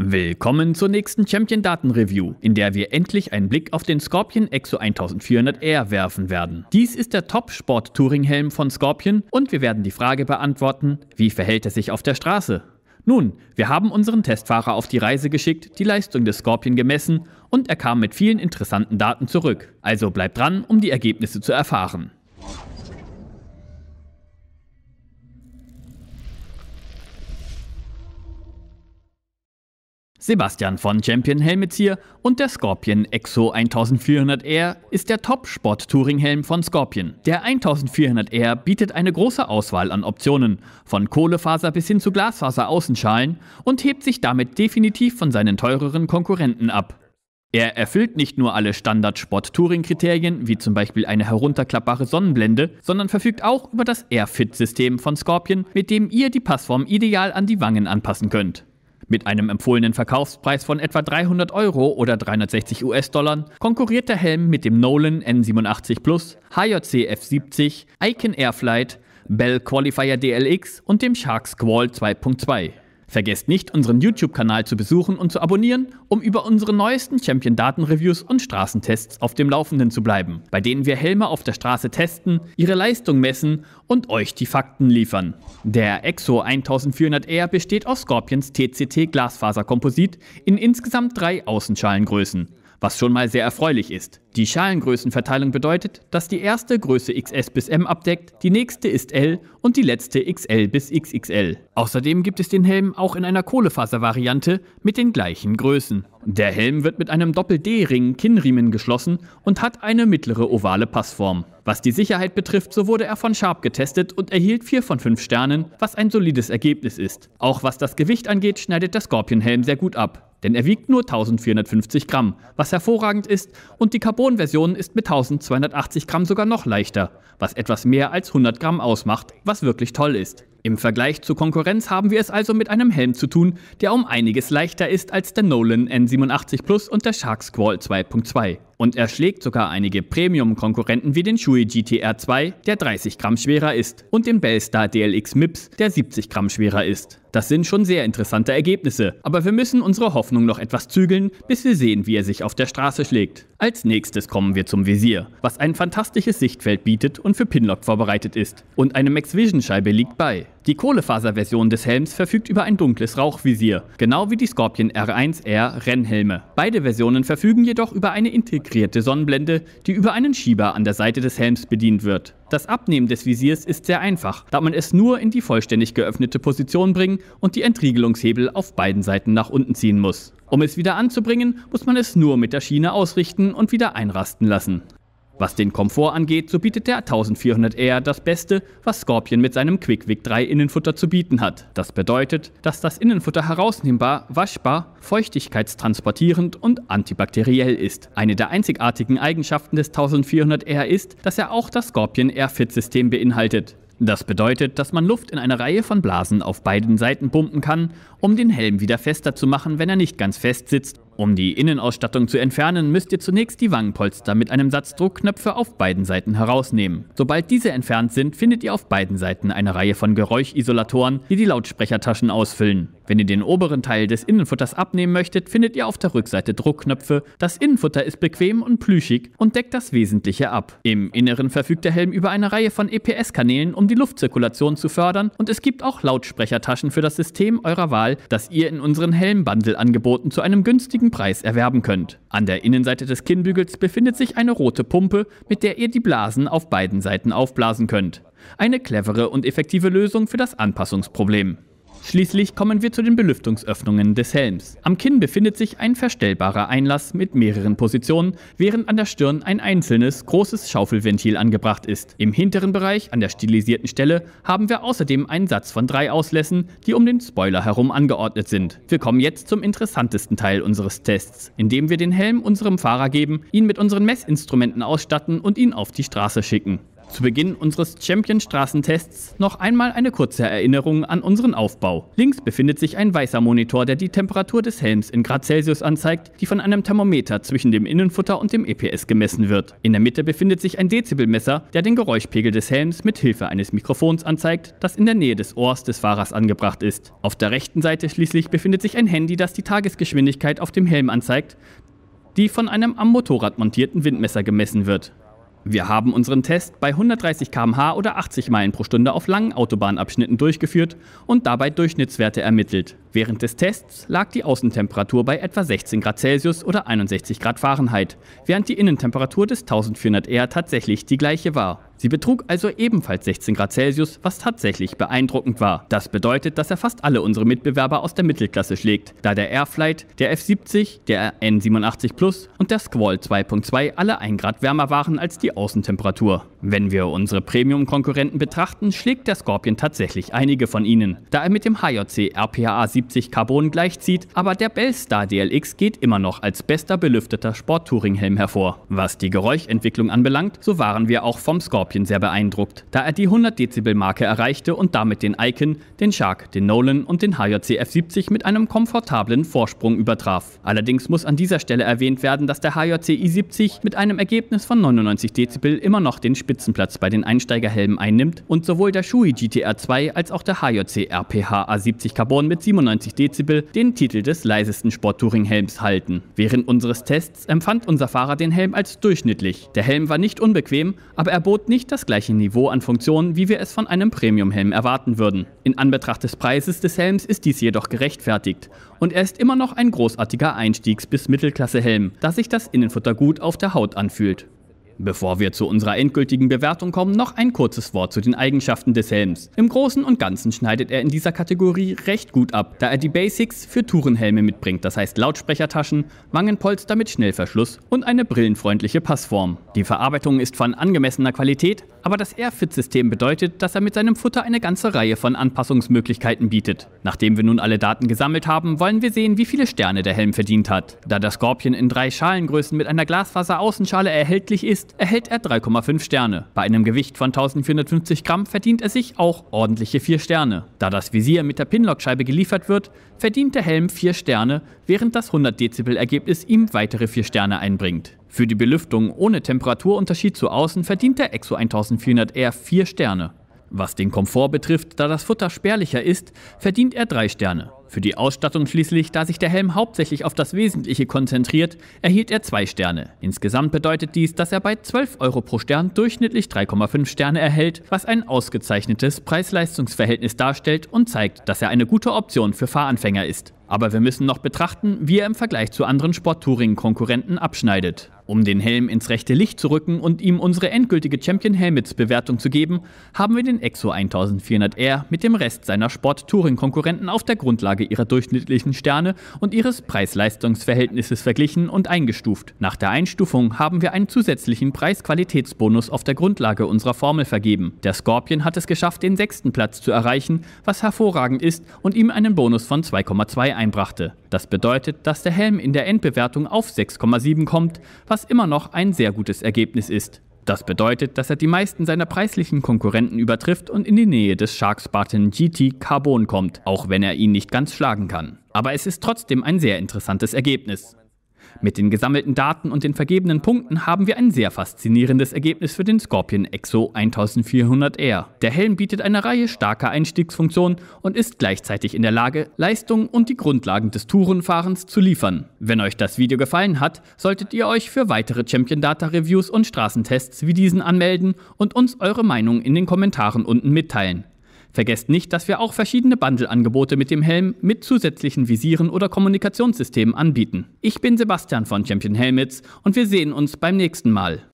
Willkommen zur nächsten Champion Daten Review, in der wir endlich einen Blick auf den Scorpion Exo 1400R werfen werden. Dies ist der Top Sport Touring Helm von Scorpion und wir werden die Frage beantworten, wie verhält er sich auf der Straße? Nun, wir haben unseren Testfahrer auf die Reise geschickt, die Leistung des Scorpion gemessen und er kam mit vielen interessanten Daten zurück. Also bleibt dran, um die Ergebnisse zu erfahren. Sebastian von Champion Helmets hier und der Scorpion Exo 1400R ist der Top-Sport-Touring-Helm von Scorpion. Der 1400R bietet eine große Auswahl an Optionen, von Kohlefaser bis hin zu Glasfaser-Außenschalen und hebt sich damit definitiv von seinen teureren Konkurrenten ab. Er erfüllt nicht nur alle Standard-Sport-Touring-Kriterien, wie zum Beispiel eine herunterklappbare Sonnenblende, sondern verfügt auch über das Airfit-System von Scorpion, mit dem ihr die Passform ideal an die Wangen anpassen könnt. Mit einem empfohlenen Verkaufspreis von etwa 300 Euro oder 360 US-Dollar konkurriert der Helm mit dem Nolan N87 Plus, HJC F70, Icon Airflight, Bell Qualifier DLX und dem Shark Squall 2.2. Vergesst nicht, unseren YouTube-Kanal zu besuchen und zu abonnieren, um über unsere neuesten Champion-Daten-Reviews und Straßentests auf dem Laufenden zu bleiben, bei denen wir Helme auf der Straße testen, ihre Leistung messen und euch die Fakten liefern. Der EXO 1400R besteht aus Scorpions TCT Glasfaserkomposit in insgesamt drei Außenschalengrößen was schon mal sehr erfreulich ist. Die Schalengrößenverteilung bedeutet, dass die erste Größe XS bis M abdeckt, die nächste ist L und die letzte XL bis XXL. Außerdem gibt es den Helm auch in einer Kohlefaservariante mit den gleichen Größen. Der Helm wird mit einem Doppel-D-Ring Kinnriemen geschlossen und hat eine mittlere ovale Passform. Was die Sicherheit betrifft, so wurde er von Sharp getestet und erhielt 4 von 5 Sternen, was ein solides Ergebnis ist. Auch was das Gewicht angeht, schneidet der Scorpion-Helm sehr gut ab. Denn er wiegt nur 1450 Gramm, was hervorragend ist, und die Carbon-Version ist mit 1280 Gramm sogar noch leichter, was etwas mehr als 100 Gramm ausmacht, was wirklich toll ist. Im Vergleich zur Konkurrenz haben wir es also mit einem Helm zu tun, der um einiges leichter ist als der Nolan N87 Plus und der Shark Squall 2.2 und erschlägt sogar einige Premium-Konkurrenten wie den Shui GTR 2, der 30 Gramm schwerer ist, und den Bellstar DLX MIPS, der 70 Gramm schwerer ist. Das sind schon sehr interessante Ergebnisse, aber wir müssen unsere Hoffnung noch etwas zügeln, bis wir sehen, wie er sich auf der Straße schlägt. Als nächstes kommen wir zum Visier, was ein fantastisches Sichtfeld bietet und für Pinlock vorbereitet ist. Und eine Max-Vision-Scheibe liegt bei. Die Kohlefaserversion des Helms verfügt über ein dunkles Rauchvisier, genau wie die Scorpion R1R Rennhelme. Beide Versionen verfügen jedoch über eine integrierte Sonnenblende, die über einen Schieber an der Seite des Helms bedient wird. Das Abnehmen des Visiers ist sehr einfach, da man es nur in die vollständig geöffnete Position bringen und die Entriegelungshebel auf beiden Seiten nach unten ziehen muss. Um es wieder anzubringen, muss man es nur mit der Schiene ausrichten und wieder einrasten lassen. Was den Komfort angeht, so bietet der 1400R das Beste, was Scorpion mit seinem Quickwick 3 Innenfutter zu bieten hat. Das bedeutet, dass das Innenfutter herausnehmbar, waschbar, feuchtigkeitstransportierend und antibakteriell ist. Eine der einzigartigen Eigenschaften des 1400R ist, dass er auch das Scorpion R-Fit-System beinhaltet. Das bedeutet, dass man Luft in eine Reihe von Blasen auf beiden Seiten pumpen kann, um den Helm wieder fester zu machen, wenn er nicht ganz fest sitzt um die Innenausstattung zu entfernen, müsst ihr zunächst die Wangenpolster mit einem Satz Druckknöpfe auf beiden Seiten herausnehmen. Sobald diese entfernt sind, findet ihr auf beiden Seiten eine Reihe von Geräuschisolatoren, die die Lautsprechertaschen ausfüllen. Wenn ihr den oberen Teil des Innenfutters abnehmen möchtet, findet ihr auf der Rückseite Druckknöpfe. Das Innenfutter ist bequem und plüschig und deckt das Wesentliche ab. Im Inneren verfügt der Helm über eine Reihe von EPS-Kanälen, um die Luftzirkulation zu fördern und es gibt auch Lautsprechertaschen für das System eurer Wahl, das ihr in unseren Helmbundle angeboten zu einem günstigen günstigen Preis erwerben könnt. An der Innenseite des Kinnbügels befindet sich eine rote Pumpe, mit der ihr die Blasen auf beiden Seiten aufblasen könnt. Eine clevere und effektive Lösung für das Anpassungsproblem. Schließlich kommen wir zu den Belüftungsöffnungen des Helms. Am Kinn befindet sich ein verstellbarer Einlass mit mehreren Positionen, während an der Stirn ein einzelnes, großes Schaufelventil angebracht ist. Im hinteren Bereich, an der stilisierten Stelle, haben wir außerdem einen Satz von drei Auslässen, die um den Spoiler herum angeordnet sind. Wir kommen jetzt zum interessantesten Teil unseres Tests, indem wir den Helm unserem Fahrer geben, ihn mit unseren Messinstrumenten ausstatten und ihn auf die Straße schicken. Zu Beginn unseres Champion-Straßentests noch einmal eine kurze Erinnerung an unseren Aufbau. Links befindet sich ein weißer Monitor, der die Temperatur des Helms in Grad Celsius anzeigt, die von einem Thermometer zwischen dem Innenfutter und dem EPS gemessen wird. In der Mitte befindet sich ein Dezibelmesser, der den Geräuschpegel des Helms mit Hilfe eines Mikrofons anzeigt, das in der Nähe des Ohrs des Fahrers angebracht ist. Auf der rechten Seite schließlich befindet sich ein Handy, das die Tagesgeschwindigkeit auf dem Helm anzeigt, die von einem am Motorrad montierten Windmesser gemessen wird. Wir haben unseren Test bei 130 km/h oder 80 Meilen pro Stunde auf langen Autobahnabschnitten durchgeführt und dabei Durchschnittswerte ermittelt. Während des Tests lag die Außentemperatur bei etwa 16 Grad Celsius oder 61 Grad Fahrenheit, während die Innentemperatur des 1400R tatsächlich die gleiche war. Sie betrug also ebenfalls 16 Grad Celsius, was tatsächlich beeindruckend war. Das bedeutet, dass er fast alle unsere Mitbewerber aus der Mittelklasse schlägt, da der Airflight, der F70, der N87 Plus und der Squall 2.2 alle 1 Grad wärmer waren als die Außentemperatur. Wenn wir unsere Premium-Konkurrenten betrachten, schlägt der Scorpion tatsächlich einige von ihnen, da er mit dem HJC RPA 70 Carbon gleichzieht, aber der Bellstar DLX geht immer noch als bester belüfteter Sport-Touring-Helm hervor. Was die Geräuschentwicklung anbelangt, so waren wir auch vom Scorpion sehr beeindruckt, da er die 100 Dezibel-Marke erreichte und damit den Icon, den Shark, den Nolan und den HJC F70 mit einem komfortablen Vorsprung übertraf. Allerdings muss an dieser Stelle erwähnt werden, dass der HJC i70 mit einem Ergebnis von 99 Dezibel immer noch den Spitzenplatz bei den Einsteigerhelmen einnimmt und sowohl der Shui GTR 2 als auch der HJC RPH A70 Carbon mit 97 Dezibel den Titel des leisesten Sport-Touring-Helms halten. Während unseres Tests empfand unser Fahrer den Helm als durchschnittlich. Der Helm war nicht unbequem, aber er bot nicht das gleiche Niveau an Funktionen, wie wir es von einem Premium-Helm erwarten würden. In Anbetracht des Preises des Helms ist dies jedoch gerechtfertigt und er ist immer noch ein großartiger Einstiegs- bis Mittelklasse-Helm, da sich das Innenfutter gut auf der Haut anfühlt. Bevor wir zu unserer endgültigen Bewertung kommen, noch ein kurzes Wort zu den Eigenschaften des Helms. Im Großen und Ganzen schneidet er in dieser Kategorie recht gut ab, da er die Basics für Tourenhelme mitbringt, das heißt Lautsprechertaschen, Wangenpolster mit Schnellverschluss und eine brillenfreundliche Passform. Die Verarbeitung ist von angemessener Qualität, aber das Airfit-System bedeutet, dass er mit seinem Futter eine ganze Reihe von Anpassungsmöglichkeiten bietet. Nachdem wir nun alle Daten gesammelt haben, wollen wir sehen, wie viele Sterne der Helm verdient hat. Da das Scorpion in drei Schalengrößen mit einer Glasfaser-Außenschale erhältlich ist, erhält er 3,5 Sterne. Bei einem Gewicht von 1450 Gramm verdient er sich auch ordentliche 4 Sterne. Da das Visier mit der Pinlockscheibe geliefert wird, verdient der Helm 4 Sterne, während das 100 Dezibel-Ergebnis ihm weitere 4 Sterne einbringt. Für die Belüftung ohne Temperaturunterschied zu außen verdient der EXO 1400R 4 Sterne. Was den Komfort betrifft, da das Futter spärlicher ist, verdient er 3 Sterne. Für die Ausstattung schließlich, da sich der Helm hauptsächlich auf das Wesentliche konzentriert, erhielt er 2 Sterne. Insgesamt bedeutet dies, dass er bei 12 Euro pro Stern durchschnittlich 3,5 Sterne erhält, was ein ausgezeichnetes Preis-Leistungs-Verhältnis darstellt und zeigt, dass er eine gute Option für Fahranfänger ist. Aber wir müssen noch betrachten, wie er im Vergleich zu anderen sport touring konkurrenten abschneidet. Um den Helm ins rechte Licht zu rücken und ihm unsere endgültige Champion Helmets Bewertung zu geben, haben wir den Exo 1400R mit dem Rest seiner Sport-Touring-Konkurrenten auf der Grundlage ihrer durchschnittlichen Sterne und ihres Preis-Leistungs-Verhältnisses verglichen und eingestuft. Nach der Einstufung haben wir einen zusätzlichen Preis-Qualitätsbonus auf der Grundlage unserer Formel vergeben. Der Scorpion hat es geschafft, den sechsten Platz zu erreichen, was hervorragend ist und ihm einen Bonus von 2,2 einbrachte. Das bedeutet, dass der Helm in der Endbewertung auf 6,7 kommt, was immer noch ein sehr gutes Ergebnis ist. Das bedeutet, dass er die meisten seiner preislichen Konkurrenten übertrifft und in die Nähe des Shark Spartan GT Carbon kommt, auch wenn er ihn nicht ganz schlagen kann. Aber es ist trotzdem ein sehr interessantes Ergebnis. Mit den gesammelten Daten und den vergebenen Punkten haben wir ein sehr faszinierendes Ergebnis für den Scorpion Exo 1400R. Der Helm bietet eine Reihe starker Einstiegsfunktionen und ist gleichzeitig in der Lage, Leistungen und die Grundlagen des Tourenfahrens zu liefern. Wenn euch das Video gefallen hat, solltet ihr euch für weitere Champion Data Reviews und Straßentests wie diesen anmelden und uns eure Meinung in den Kommentaren unten mitteilen. Vergesst nicht, dass wir auch verschiedene Bundle-Angebote mit dem Helm mit zusätzlichen Visieren oder Kommunikationssystemen anbieten. Ich bin Sebastian von Champion Helmets und wir sehen uns beim nächsten Mal.